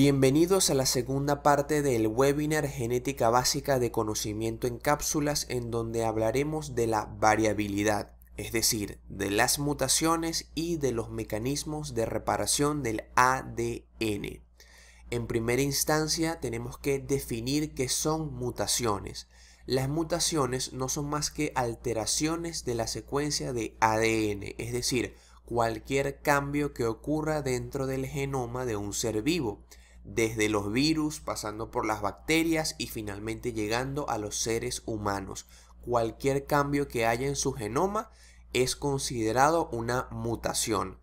Bienvenidos a la segunda parte del webinar Genética Básica de Conocimiento en Cápsulas en donde hablaremos de la variabilidad, es decir, de las mutaciones y de los mecanismos de reparación del ADN. En primera instancia tenemos que definir qué son mutaciones. Las mutaciones no son más que alteraciones de la secuencia de ADN, es decir, cualquier cambio que ocurra dentro del genoma de un ser vivo desde los virus, pasando por las bacterias y finalmente llegando a los seres humanos. Cualquier cambio que haya en su genoma es considerado una mutación.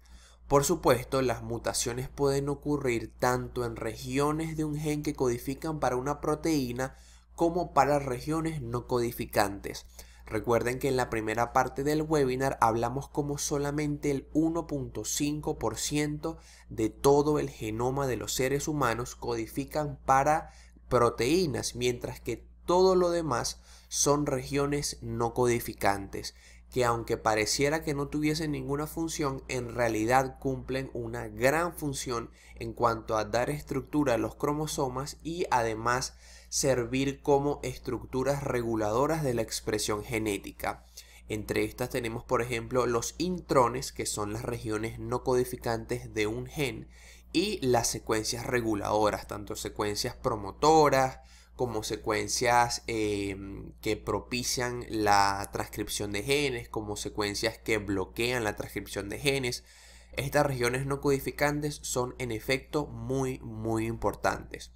Por supuesto, las mutaciones pueden ocurrir tanto en regiones de un gen que codifican para una proteína como para regiones no codificantes. Recuerden que en la primera parte del webinar hablamos como solamente el 1.5% de todo el genoma de los seres humanos codifican para proteínas, mientras que todo lo demás son regiones no codificantes, que aunque pareciera que no tuviesen ninguna función, en realidad cumplen una gran función en cuanto a dar estructura a los cromosomas y además servir como estructuras reguladoras de la expresión genética. Entre estas tenemos, por ejemplo, los intrones, que son las regiones no codificantes de un gen, y las secuencias reguladoras, tanto secuencias promotoras como secuencias em, que propician la transcripción de genes, como secuencias que bloquean la transcripción de genes. Estas regiones no codificantes son en efecto muy, muy importantes.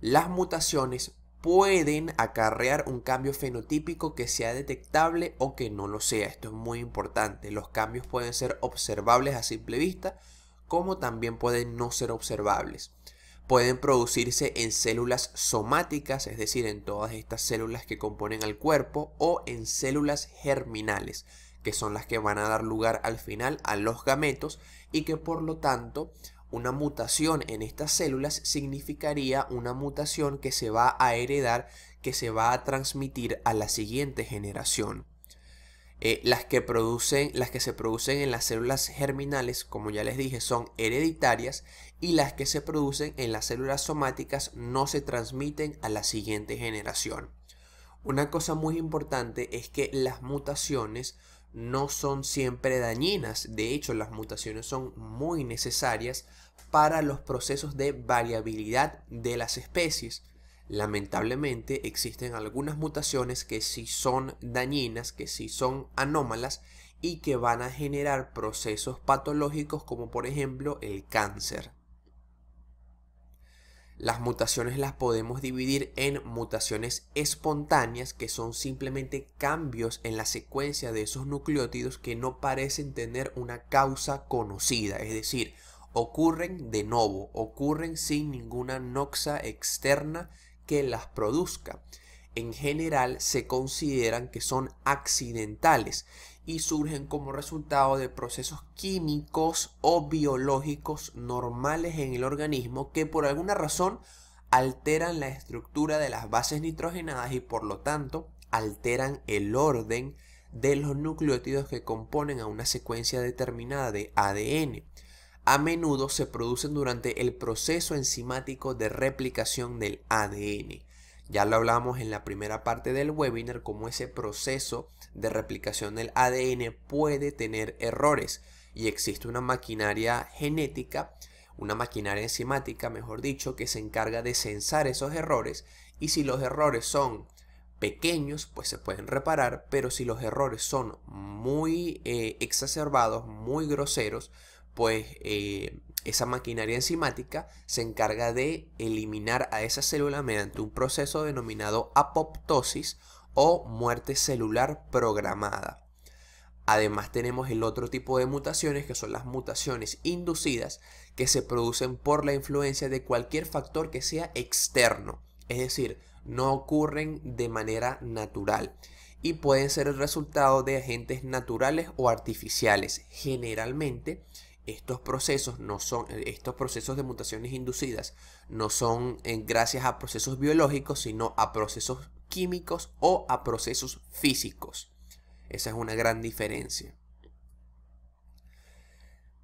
Las mutaciones pueden acarrear un cambio fenotípico que sea detectable o que no lo sea. Esto es muy importante. Los cambios pueden ser observables a simple vista como también pueden no ser observables. Pueden producirse en células somáticas, es decir, en todas estas células que componen al cuerpo, o en células germinales, que son las que van a dar lugar al final a los gametos y que por lo tanto una mutación en estas células significaría una mutación que se va a heredar, que se va a transmitir a la siguiente generación. Eh, las, que producen, las que se producen en las células germinales, como ya les dije, son hereditarias y las que se producen en las células somáticas no se transmiten a la siguiente generación. Una cosa muy importante es que las mutaciones no son siempre dañinas, de hecho las mutaciones son muy necesarias para los procesos de variabilidad de las especies. Lamentablemente existen algunas mutaciones que si son dañinas, que si son anómalas y que van a generar procesos patológicos como por ejemplo el cáncer. Las mutaciones las podemos dividir en mutaciones espontáneas, que son simplemente cambios en la secuencia de esos nucleótidos que no parecen tener una causa conocida, es decir, ocurren de nuevo ocurren sin ninguna noxa externa que las produzca. En general se consideran que son accidentales y surgen como resultado de procesos químicos o biológicos normales en el organismo que por alguna razón alteran la estructura de las bases nitrogenadas y por lo tanto alteran el orden de los nucleótidos que componen a una secuencia determinada de ADN a menudo se producen durante el proceso enzimático de replicación del ADN. Ya lo hablamos en la primera parte del webinar, cómo ese proceso de replicación del ADN puede tener errores y existe una maquinaria genética, una maquinaria enzimática, mejor dicho, que se encarga de censar esos errores y si los errores son pequeños, pues se pueden reparar, pero si los errores son muy eh, exacerbados, muy groseros, pues eh, esa maquinaria enzimática se encarga de eliminar a esa célula mediante un proceso denominado apoptosis o muerte celular programada. Además tenemos el otro tipo de mutaciones que son las mutaciones inducidas que se producen por la influencia de cualquier factor que sea externo, es decir, no ocurren de manera natural y pueden ser el resultado de agentes naturales o artificiales, generalmente estos procesos, no son, eh, estos procesos de mutaciones inducidas no son eh, gracias a procesos biológicos, sino a procesos químicos o a procesos físicos. Esa es una gran diferencia.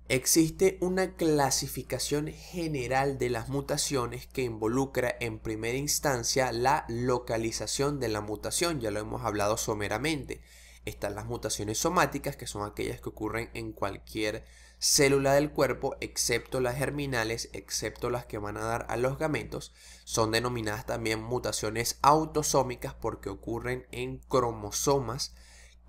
Existe una clasificación general de las mutaciones que involucra en primera instancia la localización de la mutación, ya lo hemos hablado someramente. Están las mutaciones somáticas, que son aquellas que ocurren en cualquier célula del cuerpo, excepto las germinales, excepto las que van a dar a los gametos, son denominadas también mutaciones autosómicas porque ocurren en cromosomas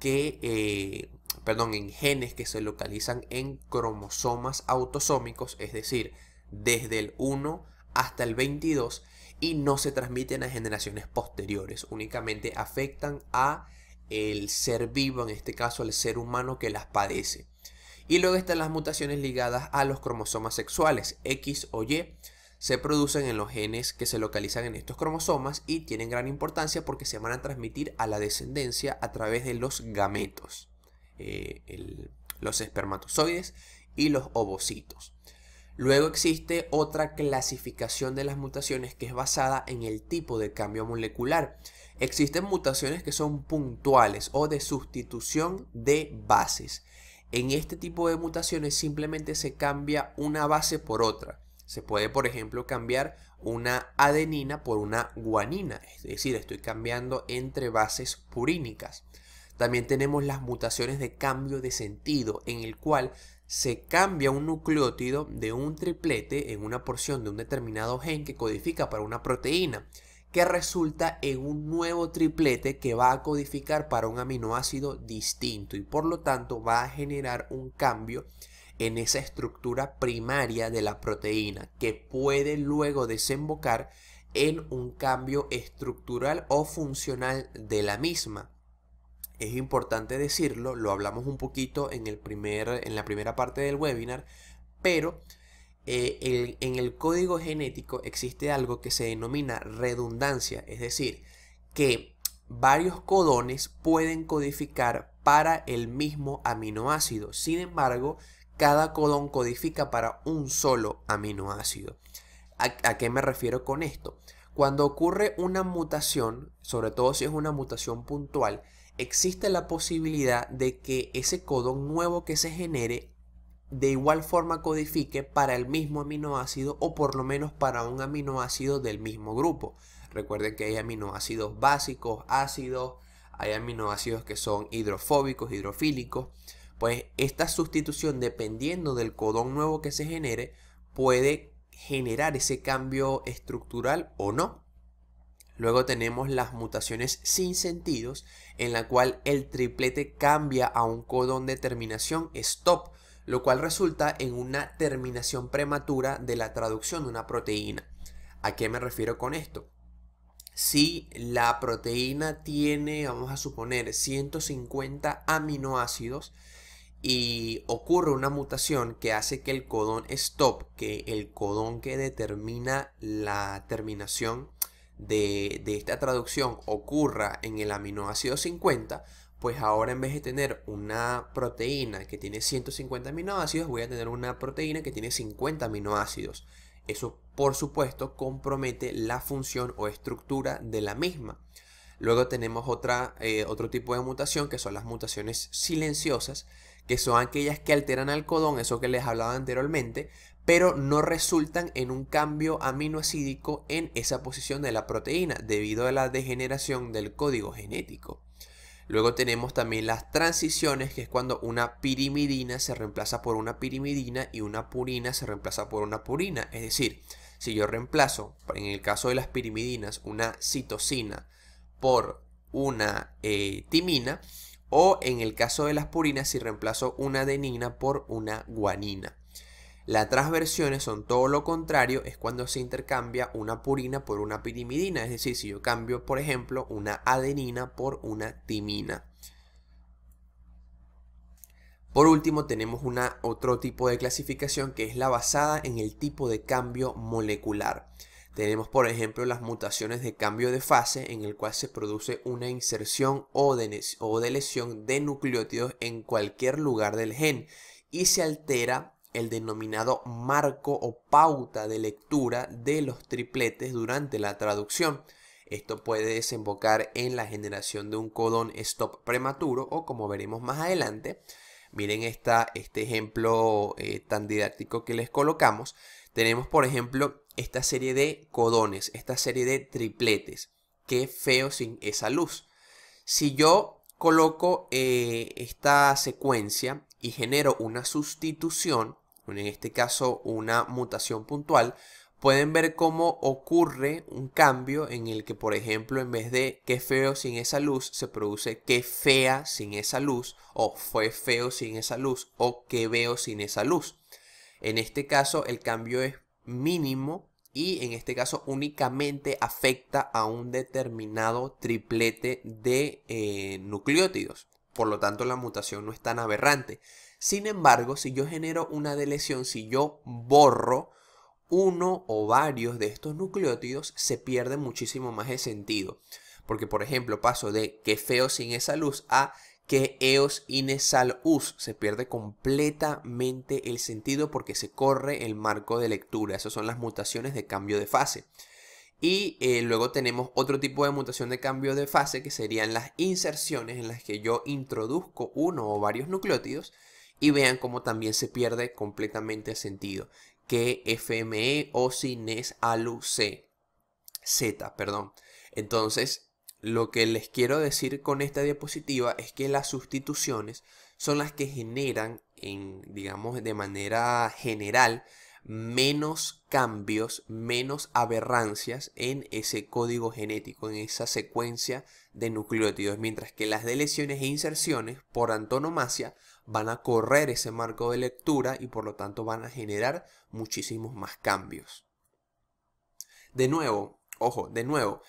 que, eh, perdón, en genes que se localizan en cromosomas autosómicos, es decir, desde el 1 hasta el 22 y no se transmiten a generaciones posteriores, únicamente afectan a el ser vivo, en este caso al ser humano que las padece. Y luego están las mutaciones ligadas a los cromosomas sexuales X o Y. Se producen en los genes que se localizan en estos cromosomas y tienen gran importancia porque se van a transmitir a la descendencia a través de los gametos, eh, los espermatozoides y los ovocitos. Luego existe otra clasificación de las mutaciones que es basada en el tipo de cambio molecular. Existen mutaciones que son puntuales o de sustitución de bases en este tipo de mutaciones simplemente se cambia una base por otra. Se puede, por ejemplo, cambiar una adenina por una guanina, es decir, estoy cambiando entre bases purínicas. También tenemos las mutaciones de cambio de sentido, en el cual se cambia un nucleótido de un triplete en una porción de un determinado gen que codifica para una proteína que resulta en un nuevo triplete que va a codificar para un aminoácido distinto y por lo tanto va a generar un cambio en esa estructura primaria de la proteína que puede luego desembocar en un cambio estructural o funcional de la misma. Es importante decirlo, lo hablamos un poquito en, el primer, en la primera parte del webinar, pero eh, en el código genético existe algo que se denomina redundancia, es decir, que varios codones pueden codificar para el mismo aminoácido. Sin embargo, cada codón codifica para un solo aminoácido. a qué me refiero con esto? Cuando ocurre una mutación, sobre todo si es una mutación puntual, existe la posibilidad de que ese codón nuevo que se genere de igual forma codifique para el mismo aminoácido o por lo menos para un aminoácido del mismo grupo. Recuerden que hay aminoácidos básicos, ácidos, hay aminoácidos que son hidrofóbicos, hidrofílicos. Pues esta sustitución, dependiendo del codón nuevo que se genere, puede generar ese cambio estructural o no. Luego tenemos las mutaciones sin sentidos, en la cual el triplete cambia a un codón de terminación stop lo cual resulta en una terminación prematura de la traducción de una proteína. ¿A qué me refiero con esto? Si la proteína tiene, vamos a suponer, 150 aminoácidos y ocurre una mutación que hace que el codón stop, que el codón que determina la terminación de, de esta traducción ocurra en el aminoácido 50, pues ahora en vez de tener una proteína que tiene 150 aminoácidos, voy a tener una proteína que tiene 50 aminoácidos. Eso, por supuesto, compromete la función o estructura de la misma. Luego tenemos eh, otro tipo de mutación, que son las mutaciones silenciosas, que son aquellas que alteran al codón, eso que les hablaba anteriormente, pero no resultan en un cambio aminoacídico en esa posición de la proteína, debido a la degeneración del código genético. Luego tenemos también las transiciones, que es cuando una pirimidina se reemplaza por una pirimidina y una purina se reemplaza por una purina. Es decir, si yo reemplazo, en el caso de las pirimidinas, una citosina por una eh, timina, o en el caso de las purinas, si reemplazo una adenina por una guanina. Las transversiones son todo lo contrario, es cuando se intercambia una purina por una pirimidina, es decir, si yo cambio, por ejemplo, una adenina por una timina. Por último, tenemos una, otro tipo de clasificación que es la basada en el tipo de cambio molecular. Tenemos, por ejemplo, las mutaciones de cambio de fase en el cual se produce una inserción o, de, lesión de nucleótidos en cualquier lugar del gen y se altera el denominado marco o pauta de lectura de los tripletes durante la traducción. Esto puede desembocar en la generación de un codón stop prematuro o como veremos más adelante. Miren este ejemplo eh, tan didáctico que les colocamos. Tenemos por ejemplo esta serie de codones, esta serie de tripletes. Qué feo sin esa luz. Si yo coloco eh, esta secuencia y genero una sustitución, en este caso una mutación puntual, pueden ver cómo ocurre un cambio en el que, por ejemplo, en vez de qué feo sin esa luz, se produce qué fea sin esa luz, o fue feo sin esa luz, o qué veo sin esa luz. En este caso, el cambio es mínimo y en este caso únicamente afecta a un determinado triplete de eh, nucleótidos. Por lo tanto, la mutación no es tan aberrante. Sin embargo, si yo genero una deleción, si yo borro uno o varios de estos nucleótidos, se pierde muchísimo más el sentido. Porque, por ejemplo, paso de que feo sin esa luz a que eos inesalus, se pierde completamente el sentido porque se corre el marco de lectura. Esas son las mutaciones de cambio de fase. Y eh, luego tenemos otro tipo de mutación de cambio de fase que serían las inserciones en las que yo introduzco uno o varios nucleótidos y vean cómo también se pierde completamente el sentido. Que FME o Cines Alu C. Z, perdón. Entonces, lo que les quiero decir con esta diapositiva es que las sustituciones son las que generan, en, digamos, de manera general, menos cambios, menos aberrancias en ese código genético, en esa secuencia de nucleótidos, mientras que las deleciones e inserciones, por antonomasia, van a correr ese marco de lectura y por lo tanto van a generar muchísimos más cambios. De nuevo, ojo, de nuevo,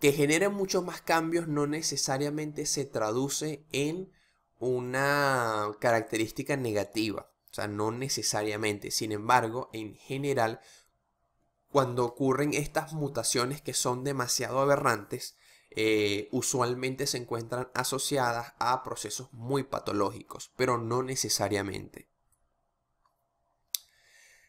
que generen muchos más cambios no necesariamente se traduce en una característica negativa. O sea, no necesariamente. Sin embargo, en general, cuando ocurren estas mutaciones que son demasiado aberrantes, eh, usualmente se encuentran asociadas a procesos muy patológicos, pero no necesariamente.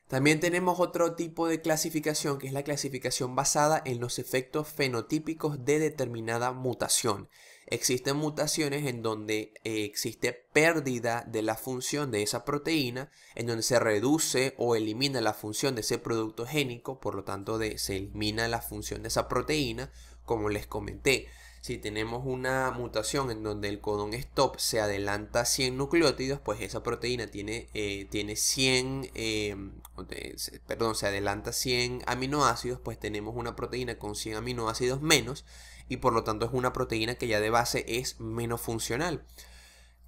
También tenemos otro tipo de clasificación que es la clasificación basada en los efectos fenotípicos de determinada mutación existen mutaciones en donde eh, existe pérdida de la función de esa proteína, en donde se reduce o elimina la función de ese producto génico, por lo tanto de, se elimina la función de esa proteína, como les comenté. Si tenemos una mutación en donde el codón stop se adelanta 100 nucleótidos, pues esa proteína tiene, eh, tiene 100, em, perdón, se adelanta 100 aminoácidos, pues tenemos una proteína con 100 aminoácidos menos y por lo tanto es una proteína que ya de base es menos funcional.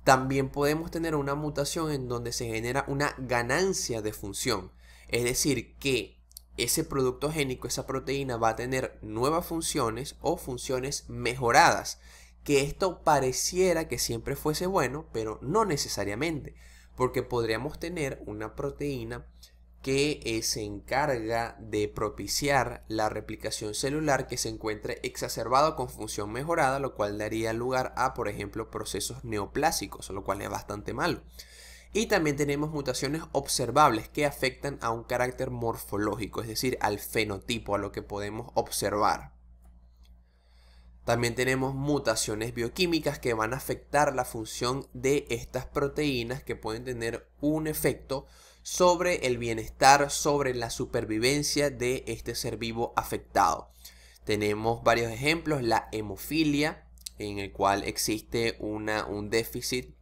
También podemos tener una mutación en donde se genera una ganancia de función. Es decir, que ese producto génico, esa proteína va a tener nuevas funciones o funciones mejoradas. Que esto pareciera que siempre fuese bueno, pero no necesariamente, porque podríamos tener una proteína que eh, se encarga de propiciar la replicación celular que se encuentre exacerbado con función mejorada, lo cual daría lugar a, por ejemplo, procesos neoplásicos, lo cual es bastante malo. Y también tenemos mutaciones observables que afectan a un carácter morfológico, es decir, al fenotipo, a lo que podemos observar. También tenemos mutaciones bioquímicas que van a afectar la función de estas proteínas que pueden tener un efecto sobre el bienestar, sobre la supervivencia de este ser vivo afectado. Tenemos varios ejemplos, la hemofilia, en el cual existe una, un déficit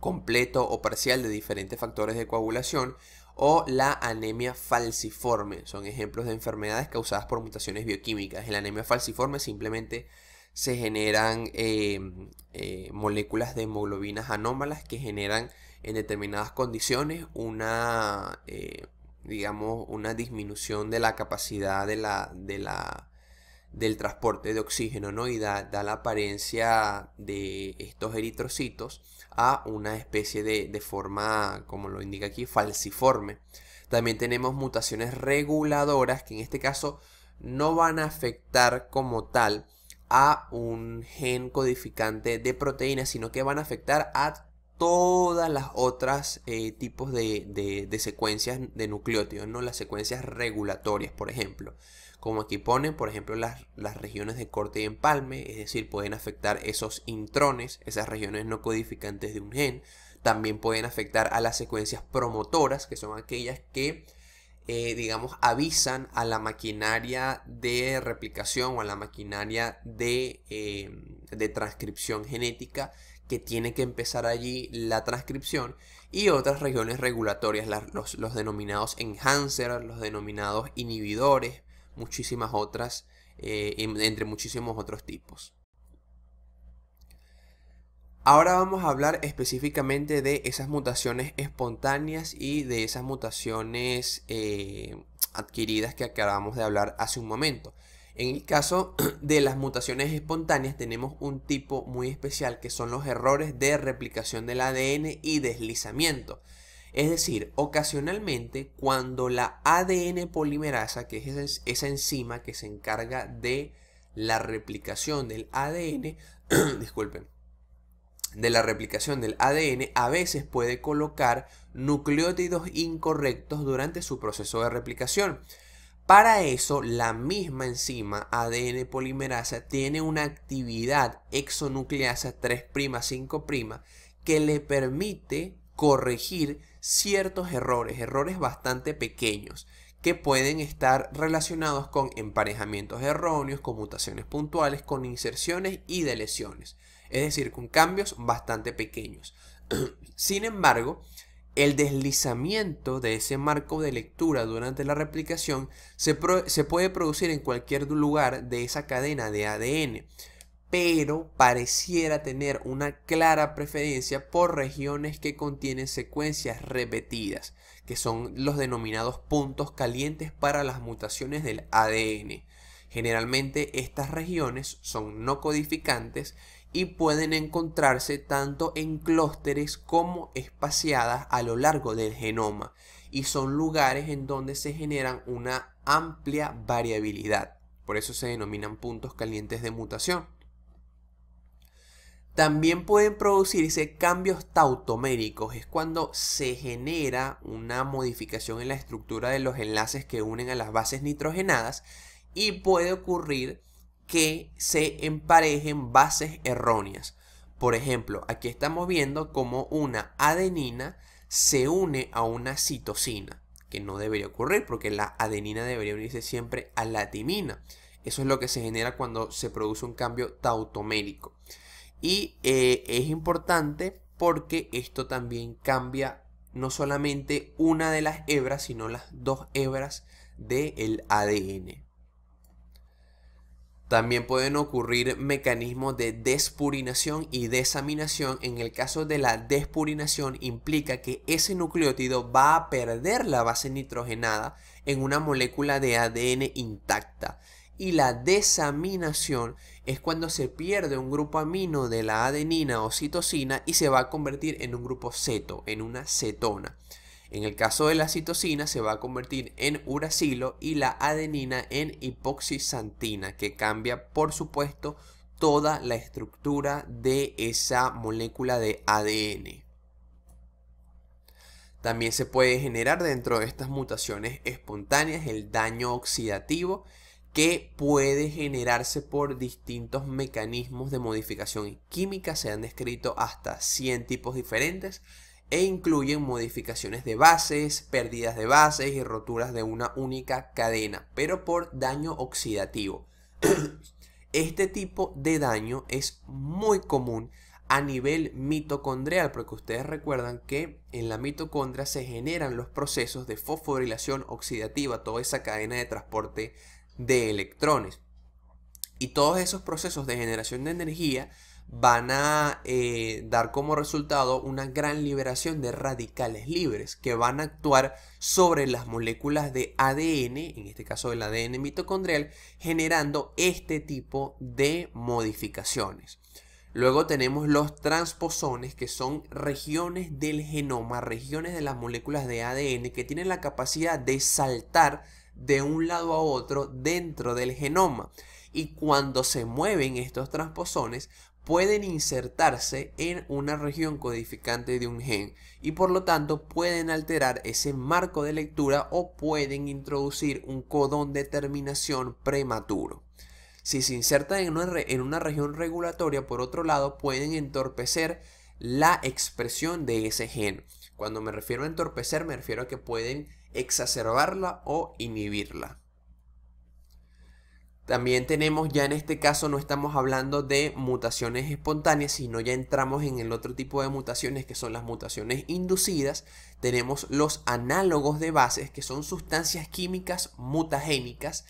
completo o parcial de diferentes factores de coagulación, o la anemia falciforme. Son ejemplos de enfermedades causadas por mutaciones bioquímicas. En la anemia falciforme simplemente se generan eh, eh, moléculas de hemoglobinas anómalas que generan en determinadas condiciones una, eh, digamos, una disminución de la capacidad de la, de la, del transporte de oxígeno, ¿no? Y da, da la apariencia de estos eritrocitos a una especie de, de forma, como lo indica aquí, falciforme. También tenemos mutaciones reguladoras que en este caso no van a afectar como tal a un gen codificante de proteínas, sino que van a afectar a todas las otras eh, tipos de, secuencias de nucleótidos, ¿no? las secuencias regulatorias, por ejemplo. Como aquí ponen, por ejemplo, las, regiones de corte y empalme, es decir, pueden afectar esos intrones, esas regiones no codificantes de un gen. También pueden afectar a las secuencias promotoras, que son aquellas que eh, digamos, avisan a la maquinaria de replicación o a la maquinaria de, eh, de transcripción genética que tiene que empezar allí la transcripción y otras regiones regulatorias, los, denominados enhancers, los denominados inhibidores, muchísimas otras, eh, em, entre muchísimos otros tipos. Ahora vamos a hablar específicamente de esas mutaciones espontáneas y de esas mutaciones eh, adquiridas que acabamos de hablar hace un momento. En el caso de las mutaciones espontáneas tenemos un tipo muy especial que son los errores de replicación del ADN y deslizamiento. Es decir, ocasionalmente cuando la ADN polimerasa, que es esa enzima que se encarga de la replicación del ADN, disculpen, de la replicación del ADN a veces puede colocar nucleótidos incorrectos durante su proceso de replicación. Para eso, la misma enzima ADN polimerasa tiene una actividad exonucleasa 3', 5' que le permite corregir ciertos errores, errores bastante pequeños que pueden estar relacionados con emparejamientos erróneos, con mutaciones puntuales, con inserciones y lesiones, es decir, con cambios bastante pequeños. Sin embargo, el deslizamiento de ese marco de lectura durante la replicación se, puede producir en cualquier lugar de esa cadena de ADN, pero pareciera tener una clara preferencia por regiones que contienen secuencias repetidas, que son los denominados puntos calientes para las mutaciones del ADN. Generalmente estas regiones son no codificantes y pueden encontrarse tanto en clústeres como espaciadas a lo largo del genoma y son lugares en donde se generan una amplia variabilidad. Por eso se denominan puntos calientes de mutación. También pueden producirse cambios tautoméricos, es cuando se genera una modificación en la estructura de los enlaces que unen a las bases nitrogenadas y puede ocurrir que se emparejen bases erróneas. Por ejemplo, aquí estamos viendo cómo una adenina se une a una citosina, que no debería ocurrir porque la adenina debería unirse siempre a la timina. Eso es lo que se genera cuando se produce un cambio tautomérico. Y eh, es importante porque esto también cambia no solamente una de las hebras, sino las dos hebras del ADN. También pueden ocurrir mecanismos de despurinación y desaminación. En el caso de la despurinación implica que ese nucleótido va a perder la base nitrogenada en una molécula de ADN intacta. Y la desaminación es cuando se pierde un grupo amino de la adenina o citosina y se va a convertir en un grupo ceto, en una cetona. En el caso de la citosina se va a convertir en uracilo y la adenina en hipoxisantina, que cambia por supuesto toda la estructura de esa molécula de ADN. También se puede generar dentro de estas mutaciones espontáneas el daño oxidativo que puede generarse por distintos mecanismos de modificación química. Se han descrito hasta 100 tipos diferentes e incluyen modificaciones de bases, pérdidas de bases y roturas de una única cadena, pero por daño oxidativo. este tipo de daño es muy común a nivel mitocondrial, porque ustedes recuerdan que en la mitocondria se generan los procesos de fosforilación oxidativa, toda esa cadena de transporte de electrones. Y todos esos procesos de generación de energía van a eh, dar como resultado una gran liberación de radicales libres que van a actuar sobre las moléculas de ADN, en este caso el ADN mitocondrial, generando este tipo de modificaciones. Luego tenemos los transposones, que son regiones del genoma, regiones de las moléculas de ADN que tienen la capacidad de saltar de un lado a otro dentro del genoma. Y cuando se mueven estos transposones, pueden insertarse en una región codificante de un gen y por lo tanto pueden alterar ese marco de lectura o pueden introducir un codón de terminación prematuro. Si se insertan en una, región regulatoria, por otro lado, pueden entorpecer la expresión de ese gen. Cuando me refiero a entorpecer, me refiero a que pueden exacerbarla o inhibirla. También tenemos, ya en este caso no estamos hablando de mutaciones espontáneas, sino ya entramos en el otro tipo de mutaciones que son las mutaciones inducidas. Tenemos los análogos de bases, que son sustancias químicas mutagénicas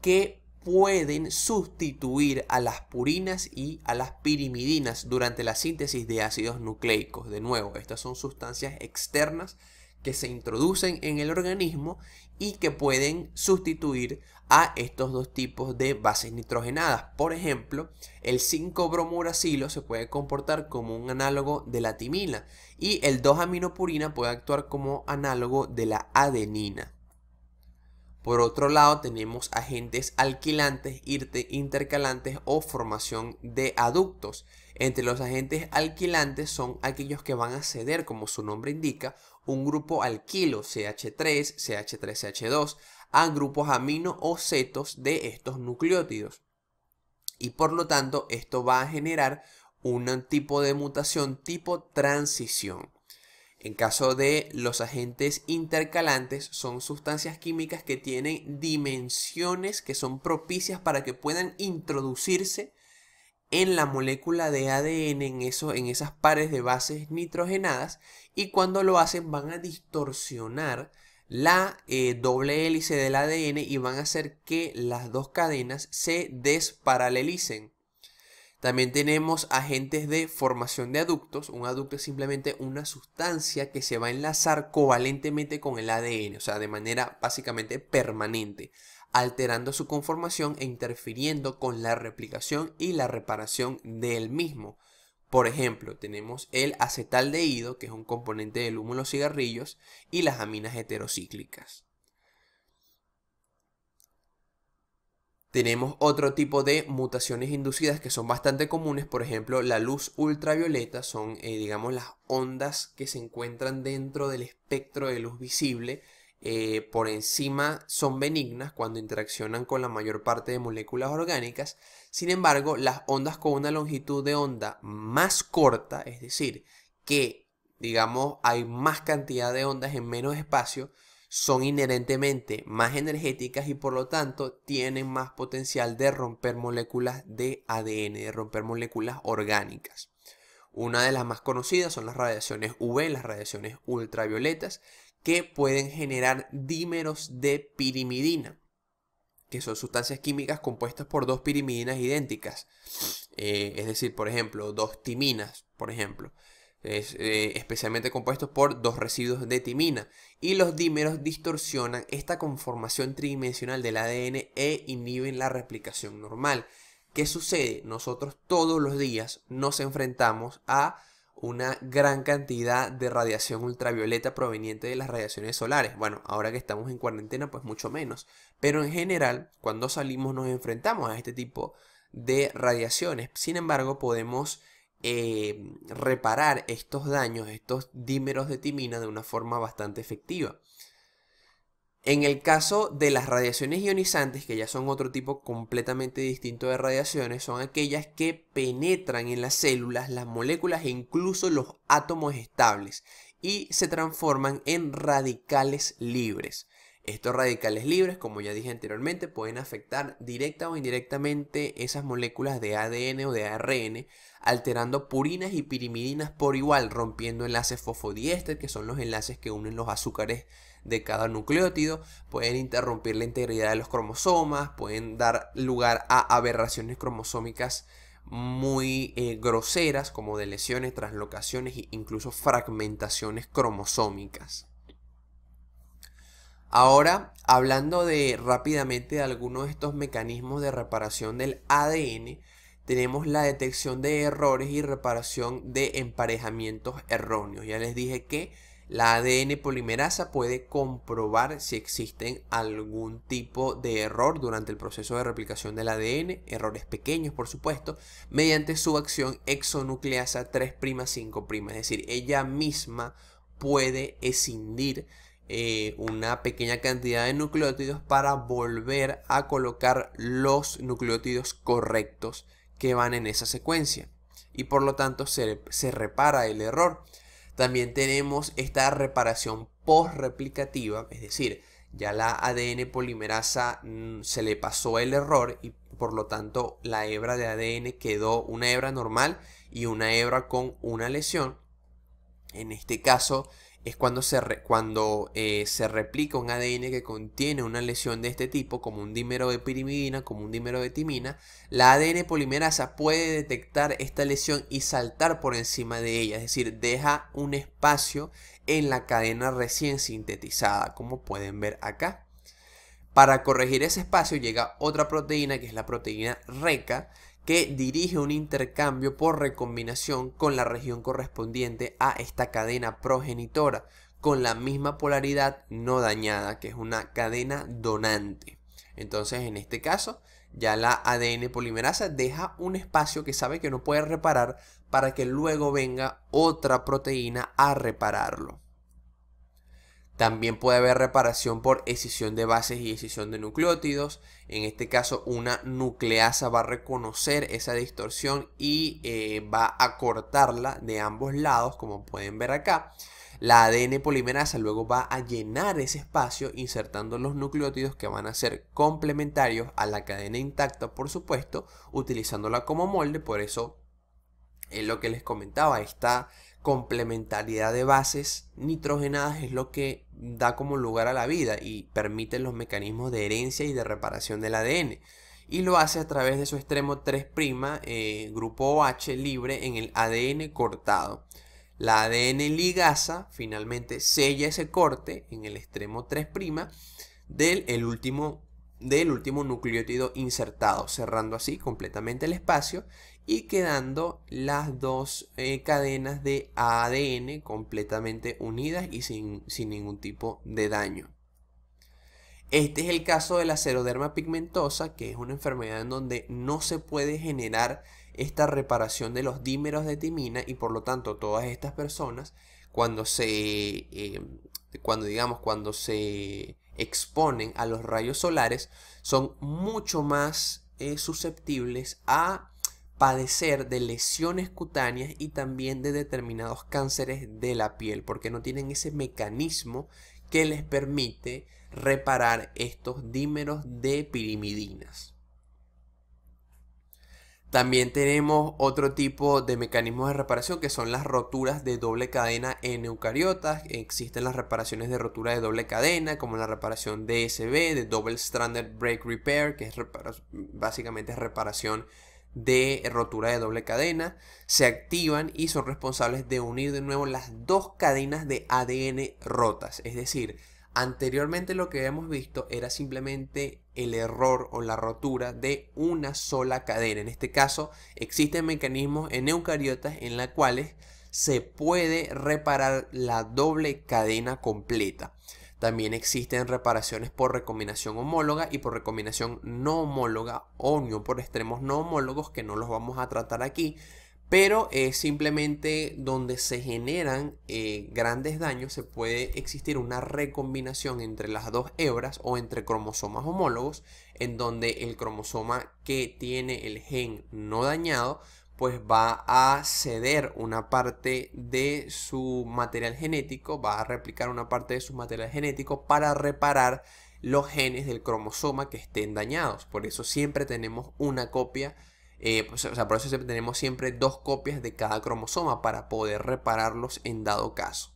que pueden sustituir a las purinas y a las pirimidinas durante la síntesis de ácidos nucleicos. De nuevo, estas son sustancias externas que se introducen en el organismo y que pueden sustituir a estos dos tipos de bases nitrogenadas. Por ejemplo, el 5-bromuracilo se puede comportar como un análogo de la timina y el 2-aminopurina puede actuar como análogo de la adenina. Por otro lado, tenemos agentes alquilantes, intercalantes o formación de aductos. Entre los agentes alquilantes son aquellos que van a ceder, como su nombre indica, un grupo alquilo CH3, CH3, CH2 a grupos amino o cetos de estos nucleótidos. Y por lo tanto, esto va a generar un tipo de mutación tipo transición. En caso de los agentes intercalantes, son sustancias químicas que tienen dimensiones que son propicias para que puedan introducirse en la molécula de ADN en, en esas pares de bases nitrogenadas y cuando lo hacen van a distorsionar la eh, doble hélice del ADN y van a hacer que las dos cadenas se desparalelicen. También tenemos agentes de formación de aductos. Un aducto es simplemente una sustancia que se va a enlazar covalentemente con el ADN, o sea, de manera básicamente permanente, alterando su conformación e interfiriendo con la replicación y la reparación del mismo. Por ejemplo, tenemos el acetaldehído, que es un componente del humo en los cigarrillos, y las aminas heterocíclicas. Tenemos otro tipo de mutaciones inducidas que son bastante comunes, por ejemplo, la luz ultravioleta son, eh, digamos, las ondas que se encuentran dentro del espectro de luz visible, eh, por encima son benignas cuando interaccionan con la mayor parte de moléculas orgánicas sin embargo, las ondas con una longitud de onda más corta, es decir, que digamos hay más cantidad de ondas en menos espacio, son inherentemente más energéticas y por lo tanto tienen más potencial de romper moléculas de ADN, de romper moléculas orgánicas. Una de las más conocidas son las radiaciones UV, las radiaciones ultravioletas, que pueden generar dímeros de pirimidina que son sustancias químicas compuestas por dos pirimidinas idénticas. Eh, es decir, por ejemplo, dos timinas, por ejemplo. Eh, especialmente compuestos por dos residuos de timina. Y los dímeros distorsionan esta conformación tridimensional del ADN e inhiben la replicación normal. ¿Qué sucede? Nosotros todos los días nos enfrentamos a una gran cantidad de radiación ultravioleta proveniente de las radiaciones solares. Bueno, ahora que estamos en cuarentena, pues mucho menos. Pero en general, cuando salimos nos enfrentamos a este tipo de radiaciones. Sin embargo, podemos eh, reparar estos daños, estos dímeros de timina, de una forma bastante efectiva. En el caso de las radiaciones ionizantes, que ya son otro tipo completamente distinto de radiaciones, son aquellas que penetran en las células, las moléculas e incluso los átomos estables y se transforman en radicales libres. Estos radicales libres, como ya dije anteriormente, pueden afectar directa o indirectamente esas moléculas de ADN o de ARN, alterando purinas y pirimidinas por igual, rompiendo enlaces fosfodiéster, que son los enlaces que unen los azúcares de cada nucleótido, pueden interrumpir la integridad de los cromosomas, pueden dar lugar a aberraciones cromosómicas muy eh, groseras, como de lesiones, translocaciones e incluso fragmentaciones cromosómicas. Ahora, hablando de rápidamente de algunos de estos mecanismos de reparación del ADN, tenemos la detección de errores y reparación de emparejamientos erróneos. Ya les dije que la ADN polimerasa puede comprobar si existen algún tipo de error durante el proceso de replicación del ADN, errores pequeños por supuesto, mediante su acción exonucleasa 3'5', es decir, ella misma puede escindir eh, una pequeña cantidad de nucleótidos para volver a colocar los nucleótidos correctos que van en esa secuencia. Y por lo tanto se, repara el error. También tenemos esta reparación post es decir, ya la ADN polimerasa mm, se le pasó el error y por lo tanto la hebra de ADN quedó una hebra normal y una hebra con una lesión. En este caso es cuando, se, cuando eh, se replica un ADN que contiene una lesión de este tipo, como un dímero de pirimidina, como un dímero de timina, la ADN polimerasa puede detectar esta lesión y saltar por encima de ella, es decir, deja un espacio en la cadena recién sintetizada, como pueden ver acá. Para corregir ese espacio llega otra proteína, que es la proteína RECA, que dirige un intercambio por recombinación con la región correspondiente a esta cadena progenitora, con la misma polaridad no dañada, que es una cadena donante. Entonces, en este caso, ya la ADN polimerasa deja un espacio que sabe que no puede reparar para que luego venga otra proteína a repararlo. También puede haber reparación por escisión de bases y escisión de nucleótidos. En este caso, una nucleasa va a reconocer esa distorsión y eh, va a cortarla de ambos lados, como pueden ver acá. La ADN polimerasa luego va a llenar ese espacio insertando los nucleótidos que van a ser complementarios a la cadena intacta, por supuesto, utilizándola como molde. Por eso es lo que les comentaba, esta complementariedad de bases nitrogenadas es lo que da como lugar a la vida y permite los mecanismos de herencia y de reparación del ADN. Y lo hace a través de su extremo 3' eh, grupo OH libre en el ADN cortado. La ADN ligasa finalmente sella ese corte en el extremo 3' del el último del último nucleótido insertado, cerrando así completamente el espacio y quedando las dos eh, cadenas de ADN completamente unidas y sin, ningún tipo de daño. Este es el caso de la seroderma pigmentosa, que es una enfermedad en donde no se puede generar esta reparación de los dímeros de timina y por lo tanto todas estas personas cuando se, eh, cuando digamos, cuando se exponen a los rayos solares son mucho más eh, susceptibles a padecer de lesiones cutáneas y también de determinados cánceres de la piel, porque no tienen ese mecanismo que les permite reparar estos dímeros de pirimidinas. También tenemos otro tipo de mecanismos de reparación que son las roturas de doble cadena en eucariotas. Existen las reparaciones de rotura de doble cadena, como la reparación DSB, de Double Stranded Break Repair, que es básicamente es reparación de rotura de doble cadena, se activan y son responsables de unir de nuevo las dos cadenas de ADN rotas. Es decir, anteriormente lo que habíamos visto era simplemente el error o la rotura de una sola cadena. En este caso, existen mecanismos en eucariotas en los cuales se puede reparar la doble cadena completa. También existen reparaciones por recombinación homóloga y por recombinación no homóloga o no por extremos no homólogos que no los vamos a tratar aquí, pero es simplemente donde se generan eh, grandes daños se puede existir una recombinación entre las dos hebras o entre cromosomas homólogos en donde el cromosoma que tiene el gen no dañado pues va a ceder una parte de su material genético, va a replicar una parte de su material genético para reparar los genes del cromosoma que estén dañados. Por eso siempre tenemos una copia eh, pues, por eso tenemos siempre dos copias de cada cromosoma para poder repararlos en dado caso.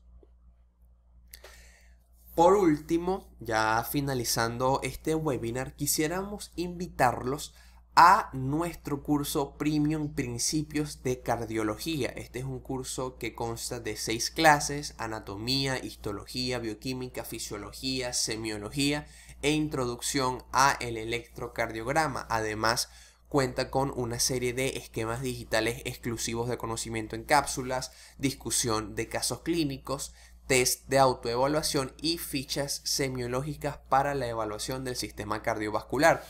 Por último, ya finalizando este webinar, quisiéramos invitarlos a nuestro curso Premium Principios de Cardiología. Este es un curso que consta de seis clases, anatomía, histología, bioquímica, fisiología, semiología e introducción a el electrocardiograma. Además, cuenta con una serie de esquemas digitales exclusivos de conocimiento en cápsulas, discusión de casos clínicos, test de autoevaluación y fichas semiológicas para la evaluación del sistema cardiovascular.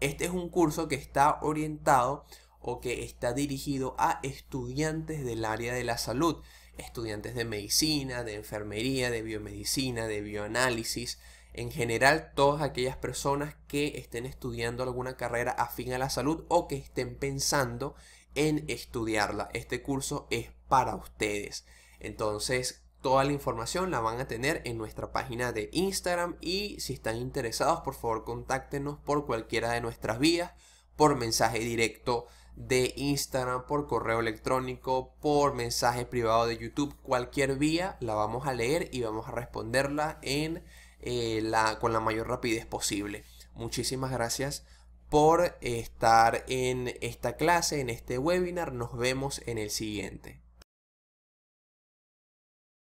Este es un curso que está orientado o que está dirigido a estudiantes del área de la salud, estudiantes de medicina, de enfermería, de biomedicina, de bioanálisis, en general todas aquellas personas que estén estudiando alguna carrera afín a la salud o que estén pensando en estudiarla. Este curso es para ustedes. Entonces, Toda la información la van a tener en nuestra página de Instagram y si están interesados por favor contáctenos por cualquiera de nuestras vías, por mensaje directo de Instagram, por correo electrónico, por mensaje privado de YouTube, cualquier vía la vamos a leer y vamos a responderla en, eh, la, con la mayor rapidez posible. Muchísimas gracias por estar en esta clase, en este webinar. Nos vemos en el siguiente.